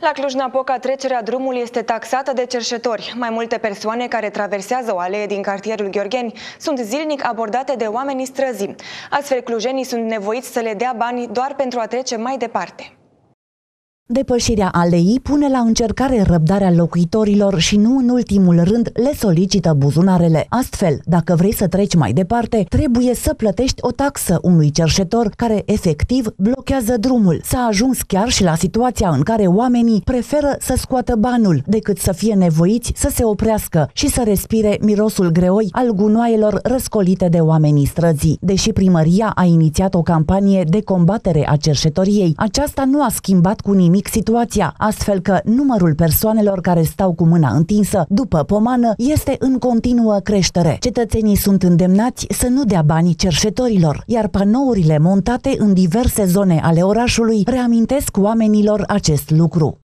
La Cluj-Napoca, trecerea drumului este taxată de cerșetori. Mai multe persoane care traversează o alee din cartierul Gheorgheni sunt zilnic abordate de oamenii străzi. Astfel, clujenii sunt nevoiți să le dea bani doar pentru a trece mai departe. Depășirea aleii pune la încercare răbdarea locuitorilor și nu în ultimul rând le solicită buzunarele. Astfel, dacă vrei să treci mai departe, trebuie să plătești o taxă unui cerșetor care efectiv blochează drumul. S-a ajuns chiar și la situația în care oamenii preferă să scoată banul decât să fie nevoiți să se oprească și să respire mirosul greoi al gunoaielor răscolite de oamenii străzii. Deși primăria a inițiat o campanie de combatere a cerșetoriei, aceasta nu a schimbat cu nimic mic situația, astfel că numărul persoanelor care stau cu mâna întinsă după pomană este în continuă creștere. Cetățenii sunt îndemnați să nu dea banii cerșetorilor, iar panourile montate în diverse zone ale orașului reamintesc oamenilor acest lucru.